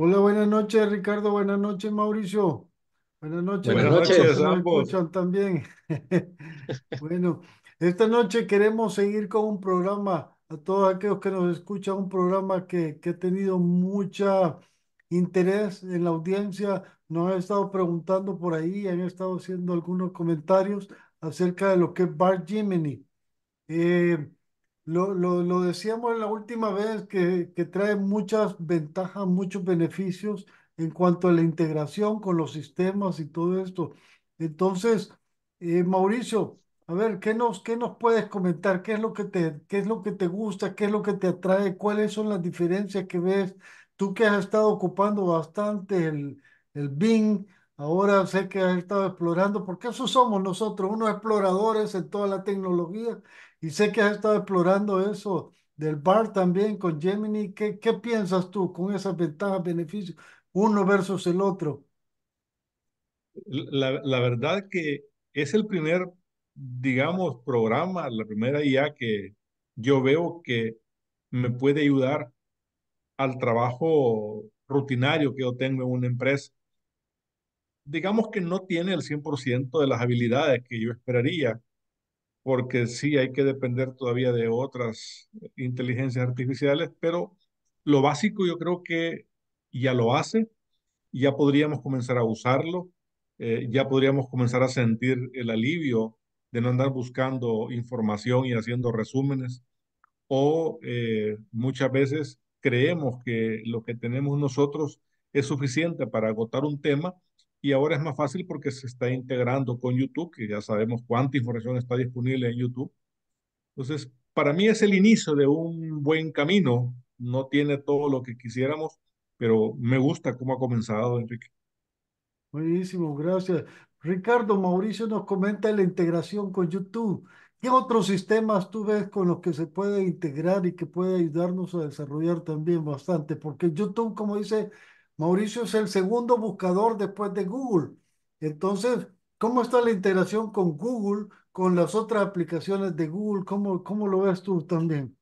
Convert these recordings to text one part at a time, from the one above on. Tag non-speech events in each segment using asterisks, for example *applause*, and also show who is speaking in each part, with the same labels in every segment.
Speaker 1: Hola, buenas noches, Ricardo. Buenas noches, Mauricio. Buenas noches. Buenas noches, a también. *laughs* bueno, esta noche queremos seguir con un programa, a todos aquellos que nos escuchan, un programa que, que ha tenido mucha interés en la audiencia. Nos han estado preguntando por ahí, han estado haciendo algunos comentarios acerca de lo que es Bar Gemini. Eh, lo, lo, lo decíamos la última vez que, que trae muchas ventajas, muchos beneficios en cuanto a la integración con los sistemas y todo esto. Entonces, eh, Mauricio, a ver, ¿qué nos, qué nos puedes comentar? ¿Qué es lo que te, qué es lo que te gusta? ¿Qué es lo que te atrae? ¿Cuáles son las diferencias que ves? Tú que has estado ocupando bastante el, el Bing, ahora sé que has estado explorando, porque eso somos nosotros, unos exploradores en toda la tecnología y sé que has estado explorando eso del bar también con Gemini. ¿Qué, qué piensas tú con esas ventajas, beneficios, uno versus el otro?
Speaker 2: La, la verdad que es el primer, digamos, programa, la primera IA que yo veo que me puede ayudar al trabajo rutinario que yo tengo en una empresa. Digamos que no tiene el 100% de las habilidades que yo esperaría, porque sí hay que depender todavía de otras inteligencias artificiales, pero lo básico yo creo que ya lo hace, ya podríamos comenzar a usarlo, eh, ya podríamos comenzar a sentir el alivio de no andar buscando información y haciendo resúmenes, o eh, muchas veces creemos que lo que tenemos nosotros es suficiente para agotar un tema y ahora es más fácil porque se está integrando con YouTube, que ya sabemos cuánta información está disponible en YouTube. Entonces, para mí es el inicio de un buen camino. No tiene todo lo que quisiéramos, pero me gusta cómo ha comenzado, Enrique.
Speaker 1: Buenísimo, gracias. Ricardo, Mauricio nos comenta la integración con YouTube. ¿Qué otros sistemas tú ves con los que se puede integrar y que puede ayudarnos a desarrollar también bastante? Porque YouTube, como dice Mauricio es el segundo buscador después de Google. Entonces, ¿cómo está la interacción con Google, con las otras aplicaciones de Google? ¿Cómo, cómo lo ves tú también?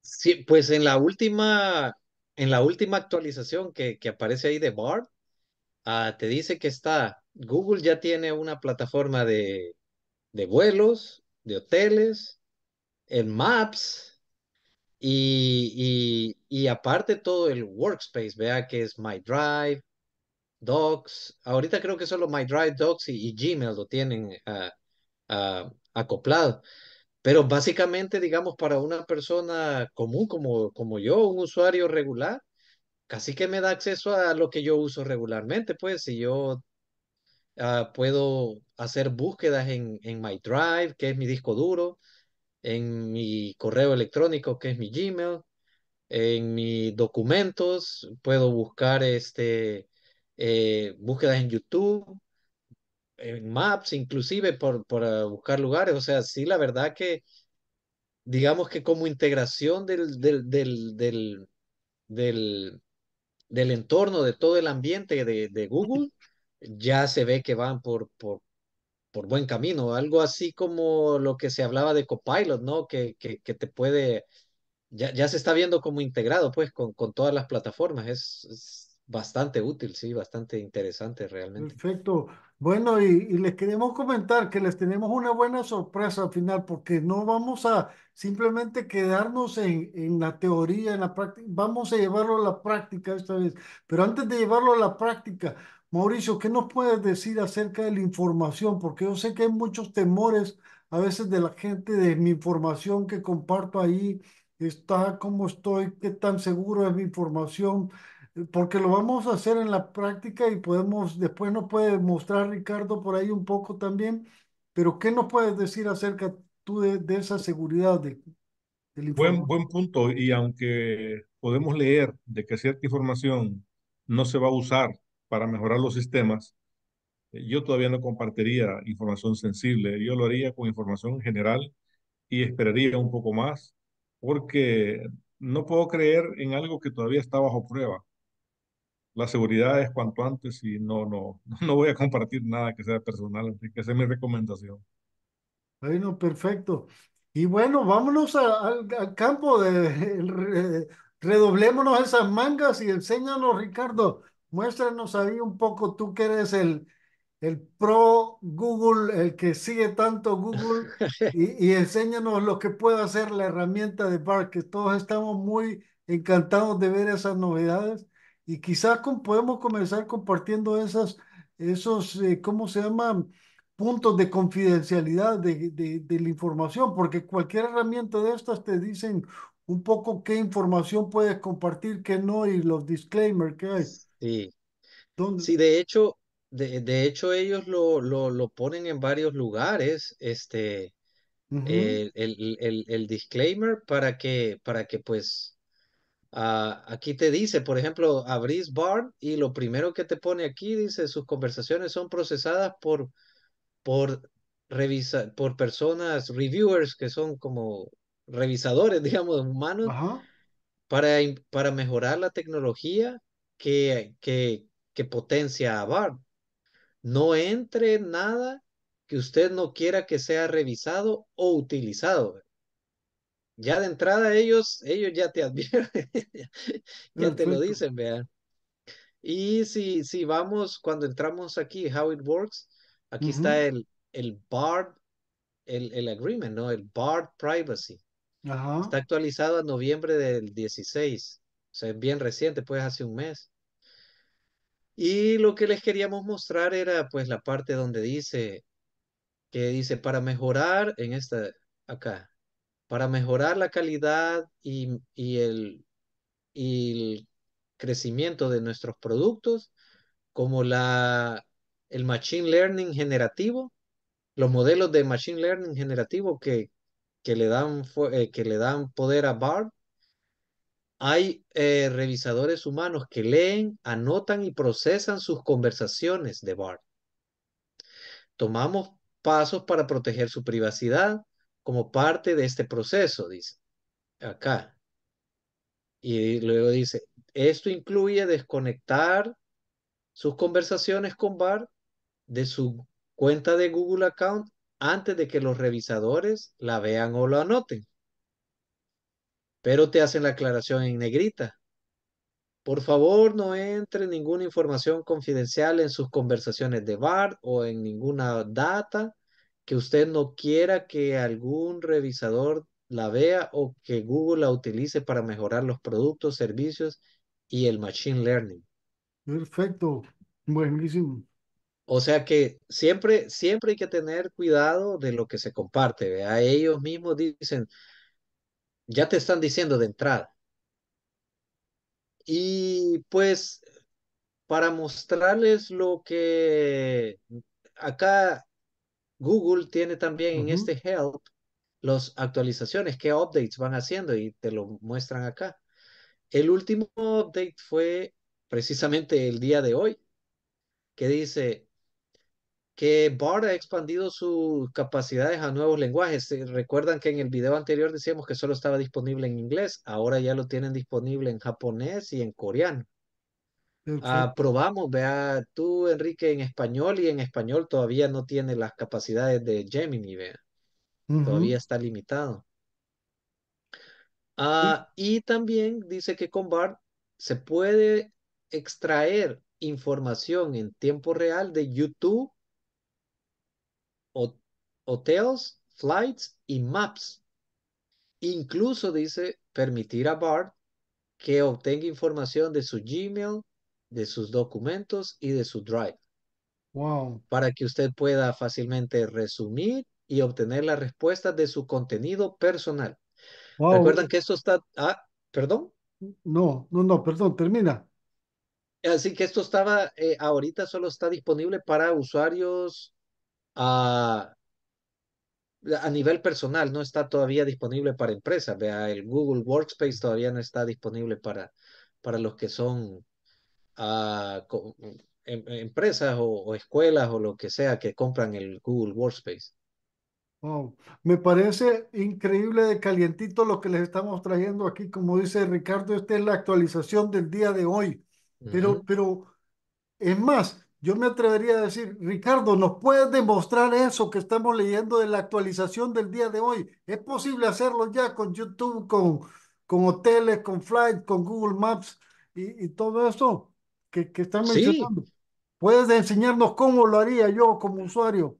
Speaker 1: Sí, pues en la
Speaker 3: última, en la última actualización que, aparece ahí de Bard ah, te dice que está, Google ya tiene una plataforma de, de vuelos, de hoteles, en Maps, y, aparte todo el workspace, vea que es My Drive, Docs. Ahorita creo que solo My Drive, Docs y, Gmail lo tienen ah, ah, acoplado. Pero básicamente, digamos, para una persona común como, yo, un usuario regular, casi que me da acceso a lo que yo uso regularmente. Pues si yo ah, puedo hacer búsquedas en, en My Drive, que es mi disco duro, en mi correo electrónico que es mi Gmail, en mis documentos, puedo buscar este, eh, búsquedas en YouTube, en Maps, inclusive por, por ah, buscar lugares. O sea, sí, la verdad que, digamos que como integración del, del, entorno, de todo el ambiente de, Google, ya se ve que van por, por, por buen camino, algo así como lo que se hablaba de Copilot, ¿no? Que, que, te puede, ya, ya, se está viendo como integrado pues con, con todas las plataformas, es, es, bastante útil, sí, bastante interesante
Speaker 1: realmente. Perfecto. Bueno, y, y, les queremos comentar que les tenemos una buena sorpresa al final, porque no vamos a simplemente quedarnos en, en la teoría, en la práctica, vamos a llevarlo a la práctica esta vez, pero antes de llevarlo a la práctica, Mauricio, ¿qué nos puedes decir acerca de la información? Porque yo sé que hay muchos temores a veces de la gente de mi información que comparto ahí, está cómo estoy, qué tan seguro es mi información, eh, porque lo vamos a hacer en la práctica y podemos, después nos puede mostrar Ricardo por ahí un poco también, pero ¿qué nos puedes decir acerca tú de, esa seguridad de, Buen, buen punto,
Speaker 2: y aunque podemos leer de que cierta información no se va a usar para mejorar los sistemas, eh, yo todavía no compartiría información sensible, yo lo haría con información general y esperaría un poco más, porque no puedo creer en algo que todavía está bajo prueba. La seguridad es cuanto antes y no, no, *laughs* no voy a compartir nada que sea personal, que sea mi recomendación. Bueno,
Speaker 1: perfecto. Y bueno, vámonos al, campo de, *laughs* redoblémonos esas mangas y enséñanos, Ricardo, Muéstranos ahí un poco, tú que eres el, el pro Google, el que sigue tanto Google, *laughs* y, enséñanos lo que puede hacer la herramienta de Bar, que todos estamos muy encantados de ver esas novedades. Y quizás podemos comenzar compartiendo esas, esos, eh, ¿cómo se llaman? Puntos de confidencialidad de, de, de la información, porque cualquier herramienta de estas te dicen un poco qué información puedes compartir, qué no, y los disclaimers que hay. Sí. Sí, de hecho,
Speaker 3: de, hecho ellos lo, lo, ponen en varios lugares, este, el, disclaimer para que, para que pues, ah, aquí te dice, por ejemplo, abrís Bard y lo primero que te pone aquí dice, sus conversaciones son procesadas por, por, por personas, reviewers, que son como revisadores, *laughs* digamos, humanos, Para, para mejorar la tecnología que, que, potencia a Bart. No entre nada que usted no quiera que sea revisado o utilizado. Ya de entrada ellos, ellos ya te *laughs* advierten, ya te lo dicen, vean. Y si, si vamos, cuando entramos aquí, How It Works, aquí está el, el Bard el, el agreement, ¿no? El Bard Privacy. Está actualizado a noviembre del 16 sea, es bien reciente, pues hace un mes. Y lo que les queríamos mostrar era pues la parte donde dice, que dice, para mejorar en esta, acá, para mejorar la calidad y, el, y el crecimiento de nuestros productos, como la, el Machine Learning generativo, los modelos de Machine Learning generativo que, que, le, dan, eh, que le dan poder a Bard hay eh, revisadores humanos que leen, anotan y procesan sus conversaciones de BAR. Tomamos pasos para proteger su privacidad como parte de este proceso, dice. Acá. Y luego dice, esto incluye desconectar sus conversaciones con Bart de su cuenta de Google Account antes de que los revisadores la vean o lo anoten pero te hacen la aclaración en negrita. Por favor, no entre ninguna información confidencial en sus conversaciones de bar o en ninguna data que usted no quiera que algún revisador la vea o que Google la utilice para mejorar los productos, servicios y el machine learning.
Speaker 1: Perfecto, buenísimo.
Speaker 3: O sea que siempre, siempre hay que tener cuidado de lo que se comparte. Ellos mismos dicen, ya te están diciendo de entrada. Y pues para mostrarles lo que acá Google tiene también en este help las actualizaciones, qué updates van haciendo y te lo muestran acá. El último update fue precisamente el día de hoy, que dice que BART ha expandido sus capacidades a nuevos lenguajes. Recuerdan que en el video anterior decíamos que solo estaba disponible en inglés, ahora ya lo tienen disponible en japonés y en coreano. Ah, probamos, vea, tú Enrique en español y en español todavía no tiene las capacidades de Gemini, vea.
Speaker 1: Todavía está
Speaker 3: limitado. Ah, Y también dice que con Bard se puede extraer información en tiempo real de YouTube hotels, flights y maps. Incluso dice permitir a Bart que obtenga información de su Gmail, de sus documentos y de su Drive. Wow. Para que usted pueda fácilmente resumir y obtener la respuesta de su contenido personal. Recuerdan que esto está. Ah, perdón. No,
Speaker 1: no, no, perdón, termina.
Speaker 3: Así que esto estaba, eh, ahorita solo está disponible para usuarios
Speaker 1: a,
Speaker 3: a nivel personal no está todavía disponible para empresas. Vea, el Google Workspace todavía no está disponible para, para los que son ah, em, empresas o, escuelas o lo que sea que compran el Google Workspace.
Speaker 1: Me parece increíble de calientito lo que les estamos trayendo aquí. Como dice Ricardo, esta es la actualización del día de hoy. Pero, pero es más, yo me atrevería a decir, Ricardo, ¿nos puedes demostrar eso que estamos leyendo de la actualización del día de hoy? ¿Es posible hacerlo ya con YouTube, con, con hoteles, con Flight, con Google Maps y, todo eso que, que están mencionando? ¿Puedes enseñarnos cómo lo haría yo como usuario?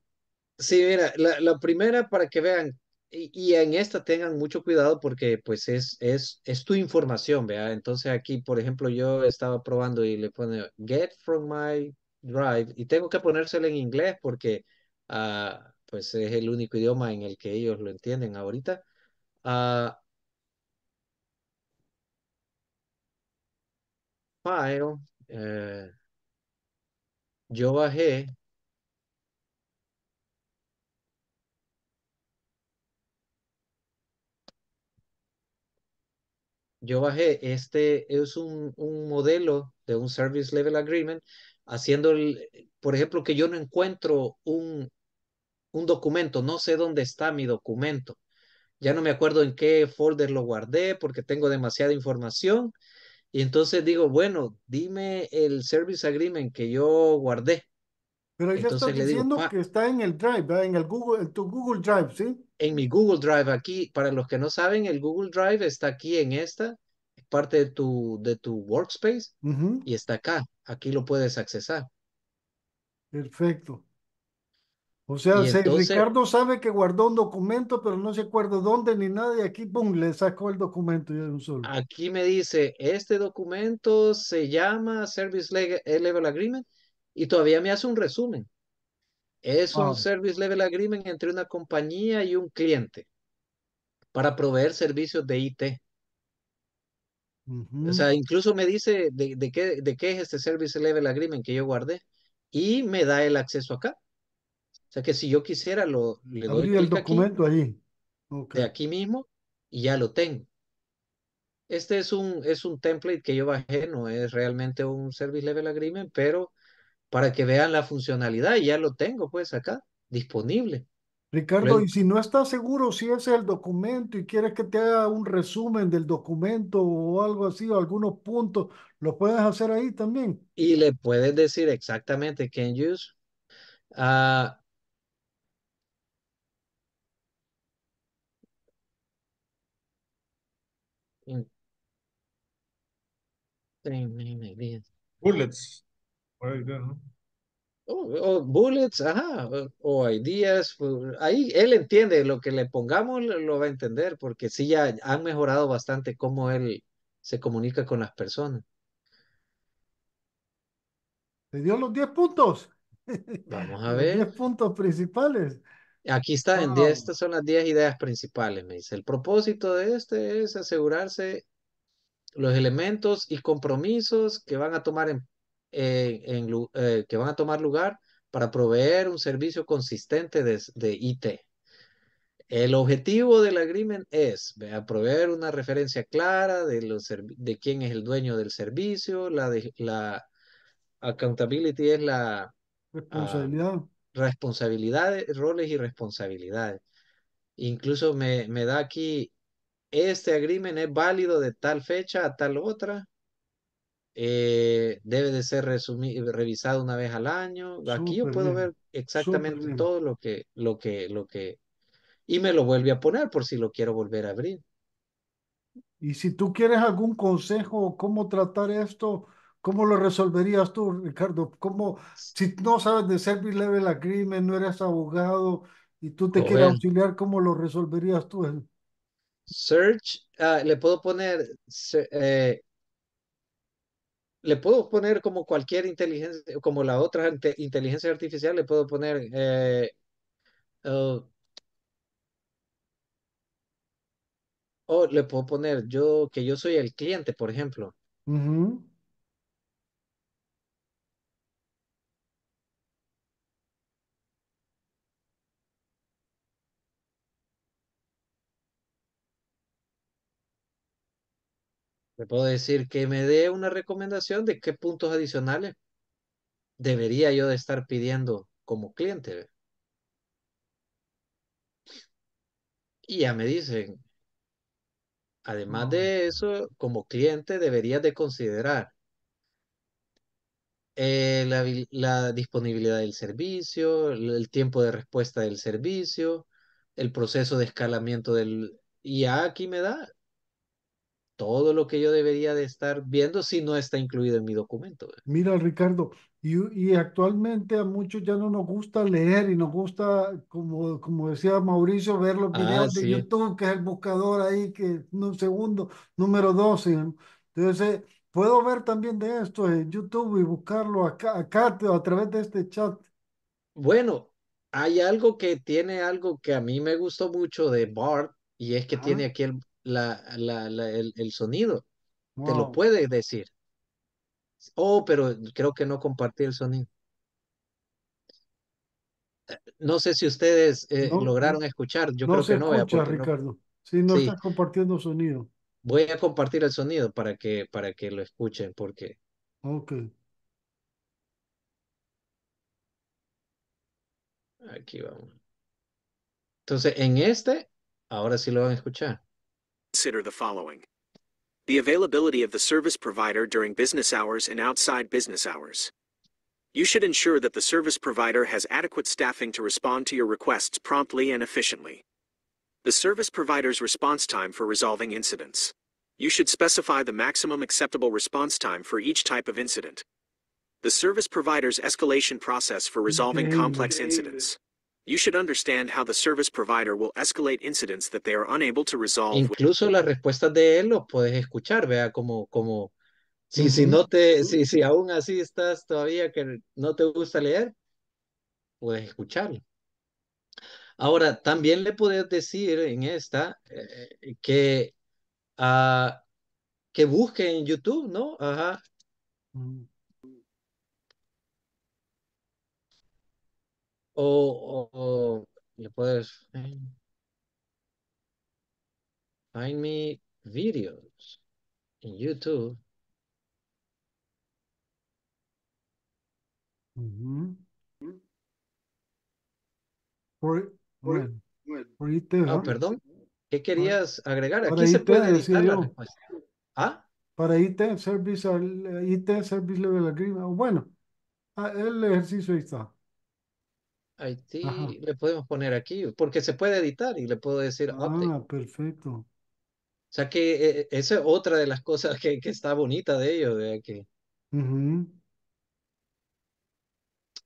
Speaker 1: Sí, mira, la, la primera para que vean,
Speaker 3: y, y, en esta tengan mucho cuidado porque pues es, es, es tu información, ¿vea? Entonces aquí, por ejemplo, yo estaba probando y le pone get from my Drive y tengo que ponérselo en inglés porque ah, pues es el único idioma en el que ellos lo entienden ahorita. Ah, file, eh, yo bajé yo bajé, este es un, un modelo de un Service Level Agreement haciendo, el, por ejemplo, que yo no encuentro un, documento, no sé dónde está mi documento. Ya no me acuerdo en qué folder lo guardé porque tengo demasiada información. Y entonces digo, bueno, dime el service agreement que yo guardé.
Speaker 1: Pero ya estoy diciendo ah". que está en el Drive, en el Google, en tu Google Drive, ¿sí? En mi Google
Speaker 3: Drive aquí, para los que no saben, el Google Drive está aquí en esta parte de tu, de tu workspace y está acá. Aquí lo puedes accesar.
Speaker 1: Perfecto. O sea, Ricardo sabe que guardó un documento, pero no se acuerda dónde ni nada, y aquí, ¡pum!, le sacó el documento un solo.
Speaker 3: Aquí me dice, este documento se llama Service eh, Level Agreement y todavía me hace un resumen. Es un ah. Service Level Agreement entre una compañía y un cliente para proveer servicios de IT. O sea, incluso me dice de, qué, de qué es este Service Level Agreement que yo guardé y me da el acceso acá. O sea que si yo quisiera, lo, le doy el documento
Speaker 1: allí. De
Speaker 3: aquí mismo y ya lo tengo. Este es un, es un template que yo bajé, no es realmente un Service Level Agreement, pero para que vean la funcionalidad, ya lo tengo pues acá, disponible. Ricardo, y
Speaker 1: si no estás seguro si ese es el documento y quieres que te haga un resumen del documento o algo así, o algunos puntos, lo puedes hacer ahí también.
Speaker 3: Y le puedes decir exactamente, can use.
Speaker 2: Ah, Bullets
Speaker 1: o
Speaker 3: oh, oh, bullets, ajá, o ideas, pues, ahí él entiende, lo que le pongamos lo va a entender, porque sí ya han mejorado bastante cómo él se comunica con las
Speaker 1: personas. Le dio los 10 puntos. Vamos *laughs* a ver. 10 puntos principales.
Speaker 3: Aquí está, estas
Speaker 1: son las 10 ideas
Speaker 3: principales, me dice. El propósito de este es asegurarse los elementos y compromisos que van a tomar en en, eh, que van a tomar lugar para proveer un servicio consistente de, IT. El objetivo del agreement es proveer una referencia clara de, de quién es el dueño del servicio, la, la accountability es la responsabilidad. responsabilidades, roles y responsabilidades. Incluso me, me da aquí, este agreement es válido de tal fecha a tal otra eh, debe de ser revisado una vez al año. Aquí yo puedo ver exactamente todo lo que, lo que, lo que, y me lo vuelve a
Speaker 1: poner por si lo quiero volver a abrir. Y si tú quieres algún consejo, cómo tratar esto, ¿Cómo lo resolverías tú, Ricardo? ¿Cómo, si no sabes de Service Level Agreement, no eres abogado y tú te quieres auxiliar, ¿cómo lo resolverías tú?
Speaker 3: Search, ah, le puedo poner eh, le puedo poner como cualquier inteligencia, eh, como la otra inteligencia artificial, le puedo poner eh, oh, o le puedo poner yo que yo soy el cliente, por ejemplo. Le puedo decir que me dé una recomendación de qué puntos adicionales debería yo de estar pidiendo como cliente. Y ya me dicen, además mm. de eso, como cliente deberías de considerar eh, la, disponibilidad del servicio, el tiempo de respuesta del servicio, el proceso de escalamiento del... Y aquí me da todo lo que yo debería de estar viendo si no está incluido en mi documento.
Speaker 1: Mira, Ricardo, y, actualmente a muchos ya no nos gusta leer y nos gusta, como, como decía Mauricio, ver los ah, videos de YouTube, que es el buscador ahí, que un segundo, número 12. Entonces, puedo ver también de esto en YouTube y buscarlo acá, a través de este chat.
Speaker 3: Bueno, hay algo que tiene algo que a mí me gustó mucho de Bart y es que tiene aquí el, la, la, el, sonido. Te lo puede decir. Oh, pero creo que no compartí el sonido. Eh, no sé si ustedes eh, lograron escuchar. Yo no creo que no. Escucha, Ricardo.
Speaker 1: si no estás compartiendo sonido.
Speaker 3: Voy a compartir el sonido para que, para que lo escuchen, porque.
Speaker 1: Ok.
Speaker 2: Aquí vamos.
Speaker 1: Entonces,
Speaker 3: en este, ahora sí lo van a escuchar.
Speaker 2: Consider the following. The availability of the service provider during business hours and outside business hours. You should ensure that the service provider has adequate staffing to respond to your requests promptly and efficiently. The service provider's response time for resolving incidents. You should specify the maximum acceptable response time for each type of incident. The service provider's escalation process for resolving complex incidents. You should understand how the service provider will escalate incidents that they are unable to resolve.
Speaker 3: Incluso las respuestas de él lo puedes escuchar, vea como como si si no te si si aún así estás todavía que no te gusta leer, puedes escucharlo. Ahora, también le puedes decir en esta eh, que ah, que busque en YouTube, ¿no? Ajá. Mm. o, o, puedes eh, find me videos en YouTube.
Speaker 1: por, por, por IT, ah, perdón.
Speaker 3: ¿Qué querías agregar? Aquí se puede editar la respuesta.
Speaker 1: ¿Ah? Para IT Service, IT Service Level Agreement. Bueno, ah, el ejercicio ahí está
Speaker 3: le podemos poner aquí, porque se puede editar y le puedo decir
Speaker 1: update. Ah, perfecto. O
Speaker 3: sea que eh, esa es otra de las cosas que, que está bonita de ello, de que...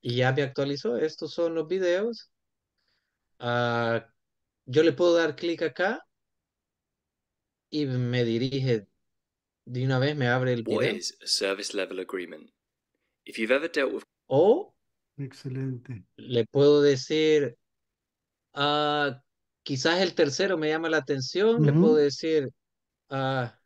Speaker 3: Y ya me actualizó, estos son los videos. Ah, yo le puedo dar clic acá y me dirige de una vez, me abre el video. Pues, service level agreement? If you've ever dealt with... O Excelente. Le puedo decir, a ah, quizás el tercero me llama la atención, le puedo decir, a ah,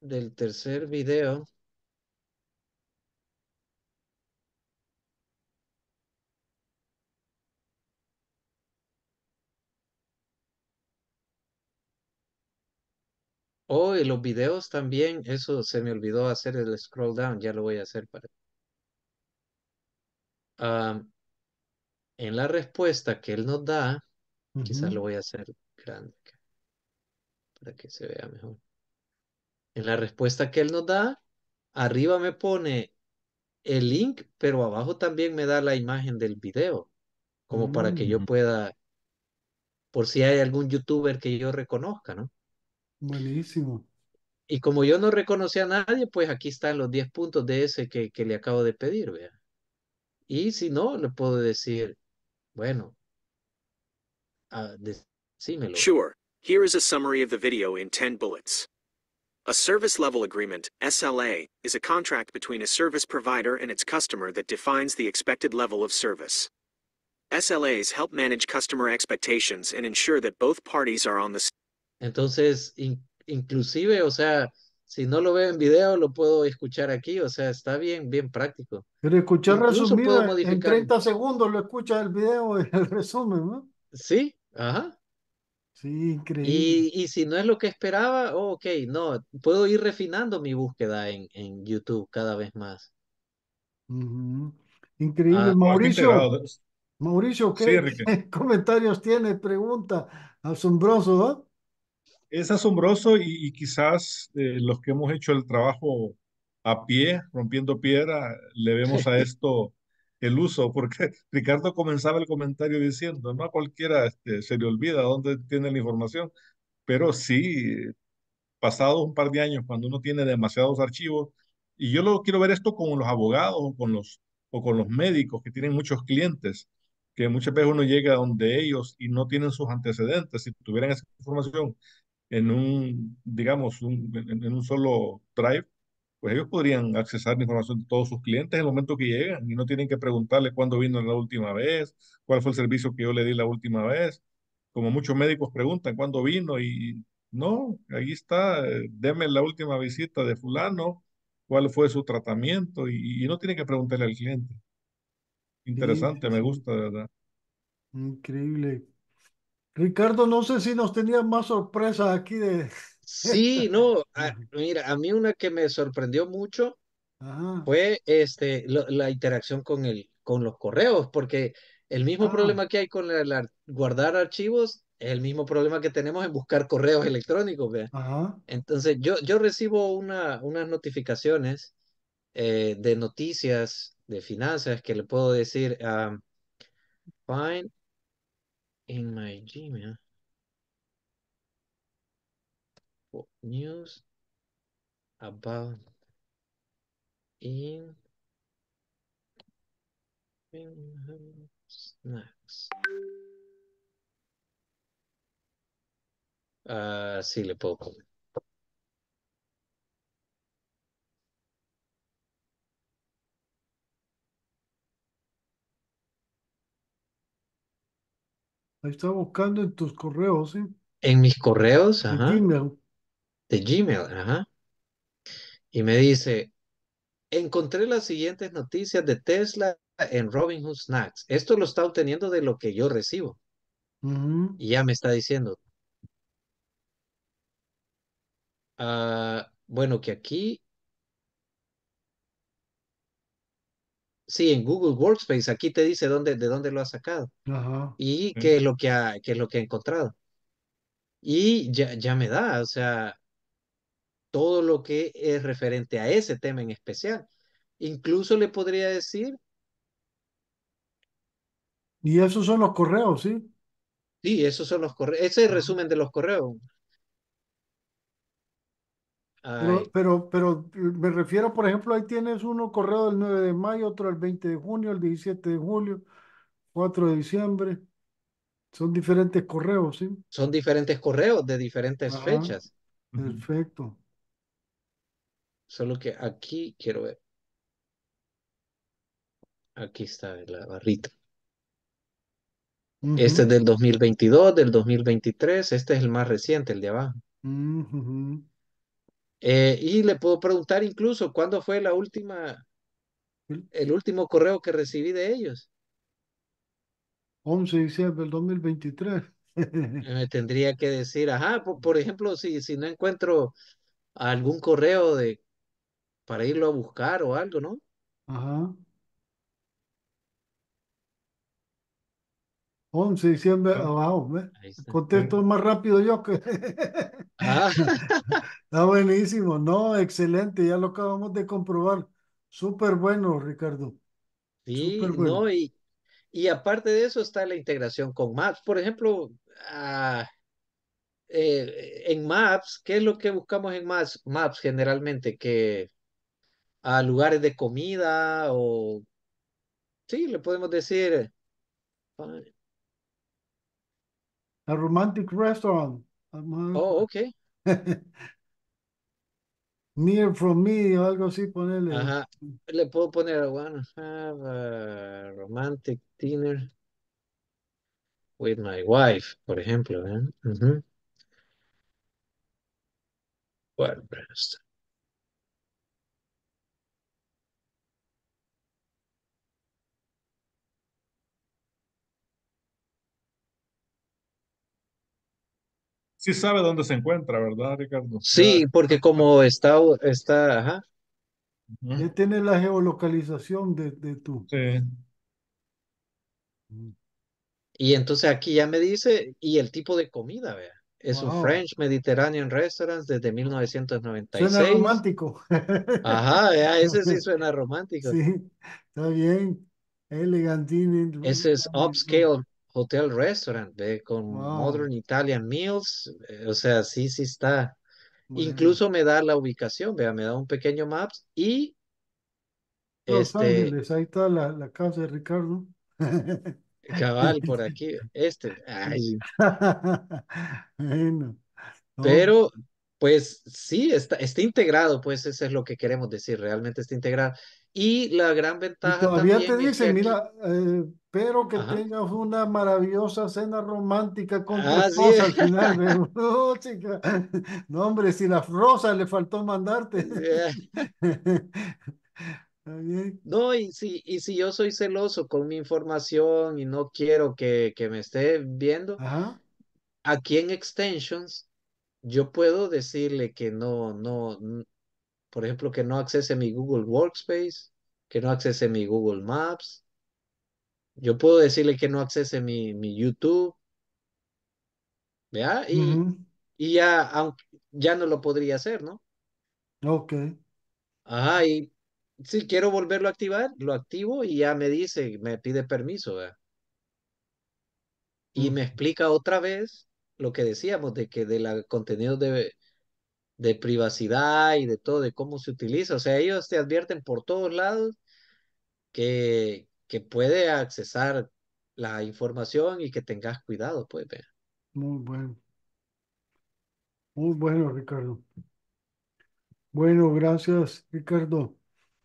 Speaker 3: del tercer video. Oh, y los videos también, eso se me olvidó hacer el scroll down, ya lo voy a hacer para... Ah, en la respuesta que él nos da, quizás lo voy a hacer grande para que se vea mejor. En la respuesta que él nos da, arriba me pone el link, pero abajo también me da la imagen del video, como para que yo mm. pueda, por si hay algún youtuber que yo reconozca, ¿no?
Speaker 1: Buenísimo.
Speaker 3: Y como yo no reconocí a nadie, pues aquí están los 10 puntos de ese que, que le acabo de pedir, vea. Y si no, le puedo decir, bueno, ah, Sure.
Speaker 2: Here is a summary of the video in 10 bullets. A service level agreement, SLA, is a contract between a service provider and its customer that defines the expected level of service. SLAs help manage customer expectations and ensure that both parties are on the
Speaker 3: entonces, inclusive, o sea, si no lo veo en video, lo puedo escuchar aquí, o sea, está bien, bien práctico.
Speaker 2: Pero escuchar resumido
Speaker 3: en 30
Speaker 1: segundos lo escuchas el video, *laughs* el resumen, ¿no? Sí, ajá. Sí, increíble. Y,
Speaker 3: y, si no es lo que esperaba, ok, no, puedo ir refinando mi búsqueda en, en YouTube cada vez más.
Speaker 1: Increíble. Ah, Mauricio, Mauricio, ¿qué *laughs* comentarios tiene? Pregunta,
Speaker 2: asombroso, ¿no? ¿ah? es asombroso y, quizás eh, los que hemos hecho el trabajo a pie, rompiendo piedra, le vemos a *laughs* esto el uso, porque *laughs* Ricardo comenzaba el comentario diciendo, no a cualquiera este, se le olvida dónde tiene la información, pero sí, eh, pasados un par de años, cuando uno tiene demasiados archivos, y yo lo quiero ver esto con los abogados o con los, o con los médicos que tienen muchos clientes, que muchas veces uno llega donde ellos y no tienen sus antecedentes, si tuvieran esa información en un, digamos, un, en, un solo drive, pues ellos podrían accesar la información de todos sus clientes en el momento que llegan y no tienen que preguntarle cuándo vino la última vez, cuál fue el servicio que yo le di la última vez. Como muchos médicos preguntan cuándo vino y no, ahí está, eh, deme la última visita de fulano, cuál fue su tratamiento y, no tienen que preguntarle al cliente. Interesante, me gusta, de verdad.
Speaker 1: Increíble. Ricardo, no sé si nos tenías más sorpresas aquí de... Sí, *laughs* no, mira, a mí una
Speaker 3: que me sorprendió mucho fue este, la interacción con, el, con los correos, porque el mismo ah. problema que hay con guardar archivos es el mismo problema que tenemos en buscar correos electrónicos. Entonces, yo, yo recibo una, unas notificaciones eh, de noticias, de finanzas, que le puedo decir, a ah, in my Gmail for news about in snacks. Uh, silly Pokemon.
Speaker 1: está buscando en tus correos,
Speaker 3: En mis correos, de Gmail, ajá. Y me dice, encontré las siguientes noticias de Tesla en Robinhood Snacks. Esto lo está obteniendo de lo que yo recibo. Y ya me está diciendo, ah, bueno, que aquí Sí, en Google Workspace, aquí te dice dónde, de dónde lo ha sacado y qué es lo que ha, lo que ha encontrado. Y ya, ya me da, o sea, todo lo que es referente a ese tema en especial. Incluso le podría decir,
Speaker 1: Y esos son los correos, ¿sí?
Speaker 3: sí, esos son los correos, ese es el resumen de los correos.
Speaker 1: Pero, pero, eh, me refiero, por ejemplo, ahí tienes uno correo del 9 de mayo, otro el 20 de junio, el 17 de julio, 4 de diciembre. Son diferentes correos, ¿sí?
Speaker 3: Son diferentes correos de diferentes fechas.
Speaker 1: Perfecto.
Speaker 3: Solo que aquí quiero ver. Aquí está la barrita. Este es del 2022, del 2023. Este es el más reciente, el de abajo. Eh, y le puedo preguntar incluso cuándo fue la última, el último correo que recibí de
Speaker 1: ellos. 11 de diciembre del 2023. *laughs* Me
Speaker 3: tendría que decir, ajá, por, por, ejemplo, si, si no encuentro algún correo de para irlo a buscar o algo, ¿no?
Speaker 1: Ajá. 11 de diciembre, abajo. Ah, ¿eh? Contesto más rápido yo que. Ah. *laughs* está buenísimo, no, excelente, ya lo acabamos de comprobar. Súper bueno, Ricardo. Sí, no,
Speaker 3: y, aparte de eso está la integración con Maps. Por ejemplo, ah, eh, en Maps, ¿qué es lo que buscamos en Maps? Maps generalmente que a lugares de comida o sí, le podemos decir
Speaker 1: a romantic restaurant. Oh, okay. *laughs* Near from me o algo así, ponele. Ajá.
Speaker 3: Le puedo poner, I wanna have a romantic dinner with my wife,
Speaker 1: por ejemplo.
Speaker 2: ¿eh? What restaurant? sí sabe dónde se encuentra, ¿verdad, Ricardo? Sí,
Speaker 3: porque *laughs* como está, está,
Speaker 1: ajá. Ya tiene la geolocalización de, de tu. Sí.
Speaker 3: Mm. Y entonces aquí ya me dice, y el tipo de comida, vea. Es un French Mediterranean Restaurant desde 1996. Suena
Speaker 1: romántico. Ajá, *laughs* ese sí suena
Speaker 3: romántico. Sí,
Speaker 1: está bien. Elegantín.
Speaker 3: Ese es upscale Hotel Restaurant, ¿ve? con Modern Italian Meals, eh, o sea, sí, sí está. Incluso me da la ubicación, vea, me da un pequeño maps y... este, Ángeles,
Speaker 1: ahí está la, casa de Ricardo.
Speaker 3: *laughs* Cabal, *laughs* por aquí, este. Ay.
Speaker 1: *laughs* bueno.
Speaker 3: Pero, pues sí, está, está integrado, pues eso es lo que queremos decir, realmente está integrado. Y la gran ventaja. todavía te dicen,
Speaker 2: mira,
Speaker 1: eh, pero que tengas una maravillosa cena romántica con tu esposa al final. *laughs* no, ¡Oh, chica. No, hombre, si la rosa le faltó mandarte. Eh. *laughs*
Speaker 3: No, y si, y si yo soy celoso con mi información y no quiero que, que me esté viendo, aquí en Extensions yo puedo decirle que no, no, por ejemplo, que no accese mi Google Workspace, que no accese mi Google Maps. Yo puedo decirle que no accese mi, mi YouTube. ¿Vea? Y, y ya, ya no lo podría hacer, ¿no? Ok. Ajá, y si quiero volverlo a activar, lo activo y ya me dice, me pide permiso, Y me explica otra vez lo que decíamos de que de la contenido de, de privacidad y de todo, de cómo se utiliza. O sea, ellos te advierten por todos lados que, que puede accesar la información y que tengas cuidado, pues ver.
Speaker 1: Muy bueno. Muy bueno, Ricardo. Bueno, gracias, Ricardo.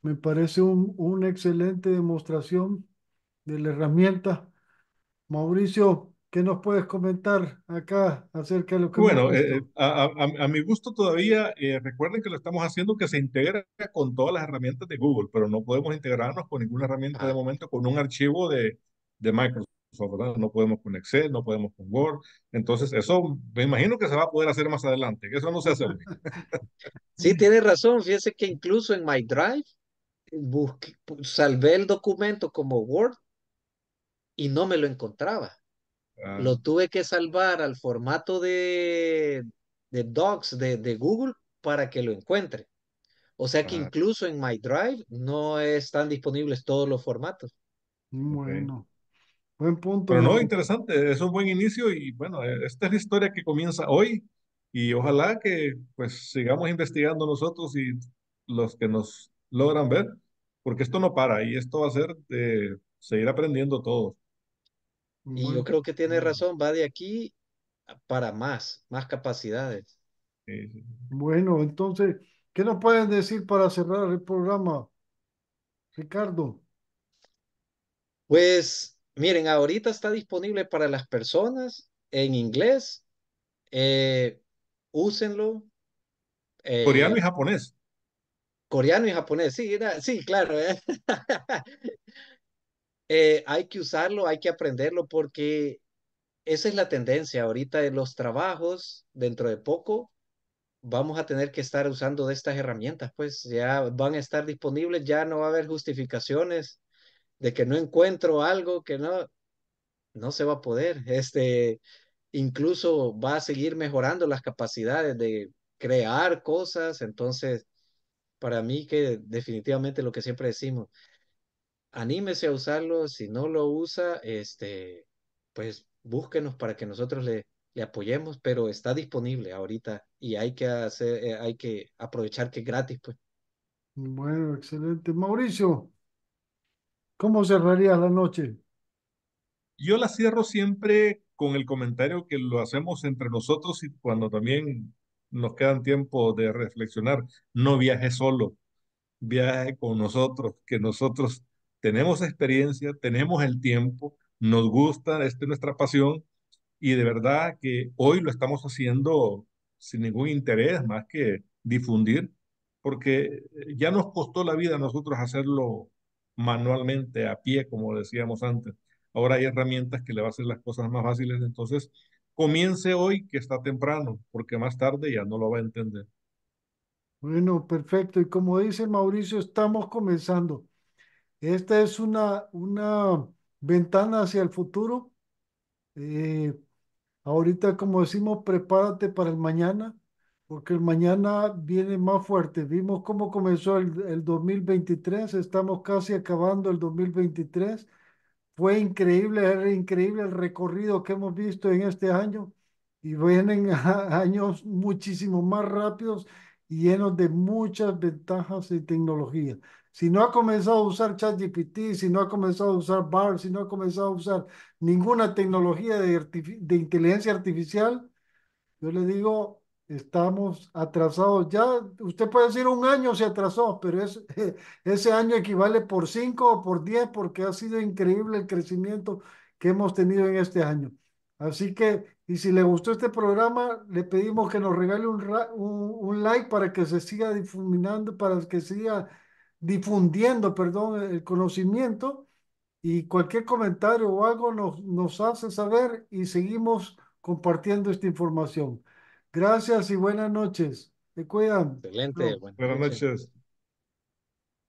Speaker 1: Me parece un, una excelente demostración de la herramienta. Mauricio, ¿Qué nos puedes comentar acá acerca de lo
Speaker 2: que... Bueno, eh, eh, a, a, mi gusto todavía, eh, recuerden que lo estamos haciendo que se integra con todas las herramientas de Google, pero no podemos integrarnos con ninguna herramienta de ah. momento, con un archivo de, Microsoft, ¿verdad? No podemos con Excel, no podemos con Word. Entonces, eso me imagino que se va a poder hacer más adelante, que eso no se hace. *laughs* sí, tiene razón. Fíjese
Speaker 3: que incluso en My Drive salvé el documento como Word y no me lo encontraba Ah. Lo tuve que salvar al formato de, de Docs de, de Google para que lo encuentre. O sea que ah. incluso en My Drive no están disponibles todos los formatos.
Speaker 2: Mm, bueno. Buen punto. Pero no, interesante, es un buen inicio y bueno, eh, esta es la historia que comienza hoy y ojalá que pues sigamos investigando nosotros y los que nos logran ver, porque esto no para y esto va a ser de seguir aprendiendo todos
Speaker 3: y yo creo que tiene razón, va de
Speaker 2: aquí para
Speaker 3: más, más capacidades.
Speaker 1: Bueno, entonces, ¿qué nos pueden decir para cerrar el programa, Ricardo?
Speaker 3: Pues miren, ahorita está disponible para las personas en inglés. Eh, úsenlo. Eh, coreano y japonés. Coreano y japonés, sí, sí, claro. ¿eh? *laughs* Eh, hay que usarlo, hay que aprenderlo porque esa es la tendencia ahorita de los trabajos, dentro de poco vamos a tener que estar usando de estas herramientas, pues ya van a estar disponibles, ya no va a haber justificaciones de que no encuentro algo que no, no se va a poder. Este, incluso va a seguir mejorando las capacidades de crear cosas, entonces, para mí que definitivamente lo que siempre decimos, anímese a usarlo, si no lo usa, este, pues búsquenos para que nosotros le, apoyemos, pero está disponible ahorita y hay que hacer, eh, hay que aprovechar que es gratis, pues.
Speaker 1: Bueno, excelente. Mauricio, ¿cómo cerraría la noche?
Speaker 2: Yo la cierro siempre con el comentario que lo hacemos entre nosotros y cuando también nos quedan tiempo de reflexionar. No viaje solo, viaje con nosotros, que nosotros tenemos experiencia, tenemos el tiempo, nos gusta, esta es nuestra pasión y de verdad que hoy lo estamos haciendo sin ningún interés más que difundir, porque eh, ya nos costó la vida a nosotros hacerlo manualmente, a pie, como decíamos antes. Ahora hay herramientas que le van a hacer las cosas más fáciles, entonces comience hoy que está temprano, porque más tarde ya no lo va a entender.
Speaker 1: Bueno, perfecto. Y como dice Mauricio, estamos comenzando. Esta es una, una ventana hacia el futuro. Eh, ahorita, como decimos, prepárate para el mañana, porque el mañana viene más fuerte. Vimos cómo comenzó el, el 2023, estamos casi acabando el 2023. Fue increíble, era increíble el recorrido que hemos visto en este año y vienen *laughs* años muchísimo más rápidos llenos de muchas ventajas y tecnologías. Si no ha comenzado a usar ChatGPT, si no ha comenzado a usar BAR, si no ha comenzado a usar ninguna tecnología de, de inteligencia artificial, yo le digo, estamos atrasados ya. Usted puede decir un año se atrasó, pero *laughs* ese año equivale por cinco o por diez porque ha sido increíble el crecimiento que hemos tenido en este año. Así que, y si le gustó este programa, le pedimos que nos regale un, like para que se siga difuminando, para que siga difundiendo, perdón, el conocimiento. Y cualquier comentario o algo nos, nos hace saber y seguimos compartiendo esta información. Gracias y buenas noches. Te cuidan. Excelente. Buenas noches.